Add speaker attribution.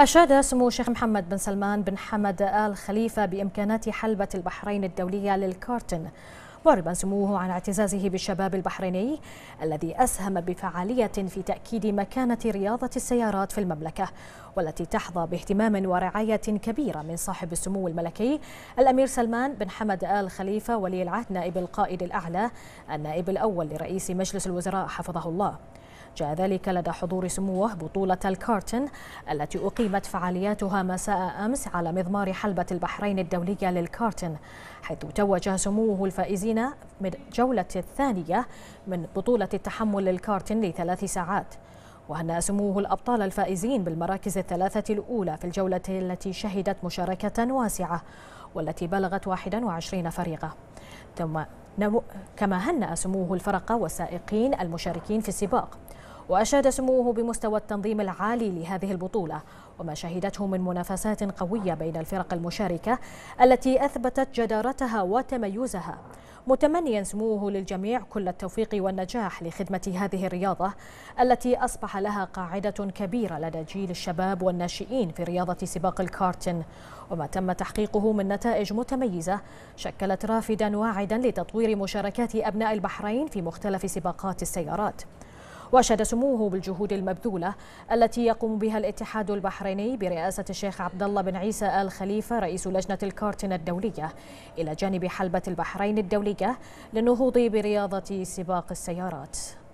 Speaker 1: أشاد
Speaker 2: سمو الشيخ محمد بن سلمان بن حمد آل خليفة بإمكانات حلبة البحرين الدولية للكارتن معربا سموه عن اعتزازه بالشباب البحريني الذي أسهم بفعالية في تأكيد مكانة رياضة السيارات في المملكة والتي تحظى باهتمام ورعاية كبيرة من صاحب السمو الملكي الأمير سلمان بن حمد آل خليفة ولي العهد نائب القائد الأعلى النائب الأول لرئيس مجلس الوزراء حفظه الله جاء ذلك لدى حضور سموه بطولة الكارتن التي أقيمت فعالياتها مساء أمس على مضمار حلبة البحرين الدولية للكارتن حيث توج سموه الفائزين من جولة الثانية من بطولة التحمل للكارتن لثلاث ساعات وهنأ سموه الأبطال الفائزين بالمراكز الثلاثة الأولى في الجولة التي شهدت مشاركة واسعة والتي بلغت 21 فريقا ثم كما هنأ سموه الفرق والسائقين المشاركين في السباق وأشاد سموه بمستوى التنظيم العالي لهذه البطولة وما شهدته من منافسات قوية بين الفرق المشاركة التي أثبتت جدارتها وتميزها متمنيا سموه للجميع كل التوفيق والنجاح لخدمة هذه الرياضة التي أصبح لها قاعدة كبيرة لدى جيل الشباب والناشئين في رياضة سباق الكارتن وما تم تحقيقه من نتائج متميزة شكلت رافدا واعدا لتطوير مشاركات أبناء البحرين في مختلف سباقات السيارات واشاد سموه بالجهود المبذوله التي يقوم بها الاتحاد البحريني برئاسه الشيخ عبد الله بن عيسى ال خليفه رئيس لجنه الكارتن الدوليه الى جانب حلبه البحرين الدوليه للنهوض برياضه سباق السيارات